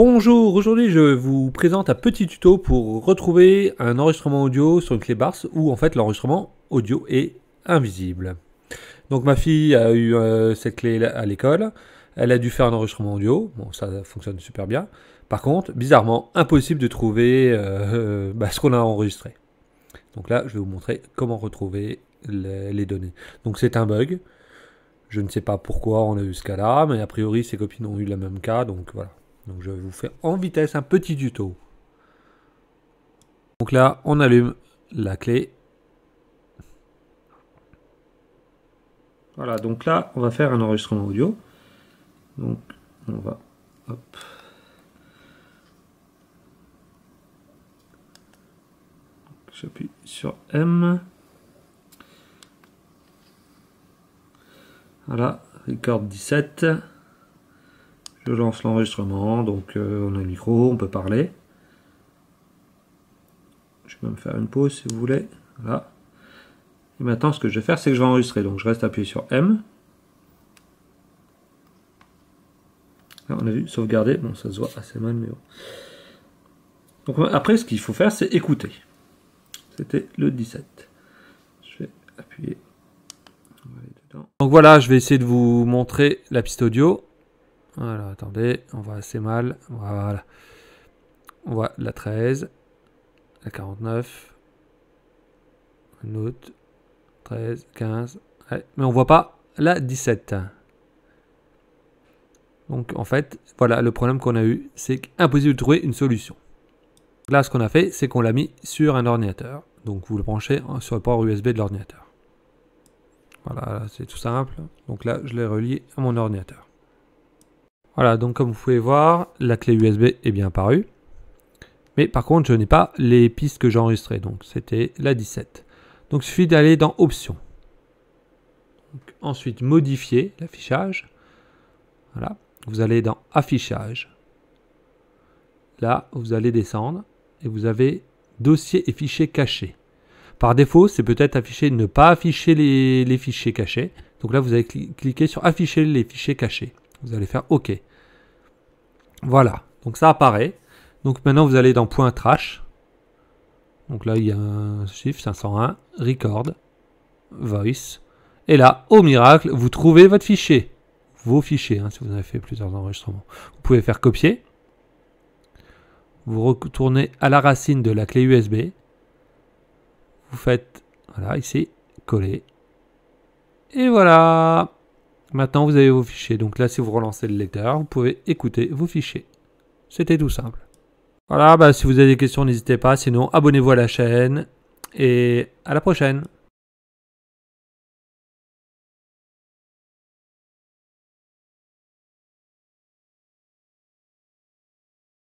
Bonjour, aujourd'hui je vous présente un petit tuto pour retrouver un enregistrement audio sur une clé Bars où en fait l'enregistrement audio est invisible. Donc ma fille a eu euh, cette clé à l'école, elle a dû faire un enregistrement audio, bon ça fonctionne super bien. Par contre, bizarrement, impossible de trouver euh, bah, ce qu'on a enregistré. Donc là, je vais vous montrer comment retrouver les, les données. Donc c'est un bug. Je ne sais pas pourquoi on a eu ce cas-là, mais a priori, ses copines ont eu le même cas, donc voilà. Donc je vais vous faire en vitesse un petit tuto. Donc là, on allume la clé. Voilà, donc là, on va faire un enregistrement audio. Donc, on va... Hop. J'appuie sur M. Voilà, record 17. Je lance l'enregistrement, donc euh, on a le micro, on peut parler. Je vais même faire une pause si vous voulez. Voilà. Et maintenant, ce que je vais faire, c'est que je vais enregistrer. Donc, je reste appuyé sur M. Là, on a vu sauvegarder. Bon, ça se voit assez mal, mais bon. Donc, après, ce qu'il faut faire, c'est écouter. C'était le 17. Je vais appuyer. Donc voilà, je vais essayer de vous montrer la piste audio. Voilà, attendez, on voit assez mal. Voilà. On voit la 13, la 49, une 13, 15. mais on voit pas la 17. Donc en fait, voilà, le problème qu'on a eu, c'est impossible de trouver une solution. Là, ce qu'on a fait, c'est qu'on l'a mis sur un ordinateur. Donc vous le branchez sur le port USB de l'ordinateur. Voilà, c'est tout simple. Donc là, je l'ai relié à mon ordinateur. Voilà, donc comme vous pouvez voir, la clé USB est bien apparue. Mais par contre, je n'ai pas les pistes que j'ai enregistrées, donc c'était la 17. Donc il suffit d'aller dans Options. ensuite, modifier l'affichage. Voilà, vous allez dans Affichage. Là, vous allez descendre et vous avez Dossier et fichiers cachés. Par défaut, c'est peut-être affiché ne pas afficher les, fichiers cachés. Donc là, vous allez cliquer sur afficher les fichiers cachés. Vous allez faire OK. Voilà, donc ça apparaît. Donc maintenant, vous allez dans point trash. Donc là, il y a un chiffre 501, record, voice. Et là, au miracle, vous trouvez votre fichier. Vos fichiers, hein, si vous avez fait plusieurs enregistrements. Vous pouvez faire copier. Vous retournez à la racine de la clé USB. Vous faites, voilà, ici, coller. Et voilà Maintenant, vous avez vos fichiers. Donc là, si vous relancez le lecteur, vous pouvez écouter vos fichiers. C'était tout simple. Voilà, bah, si vous avez des questions, n'hésitez pas. Sinon, abonnez-vous à la chaîne et à la prochaine.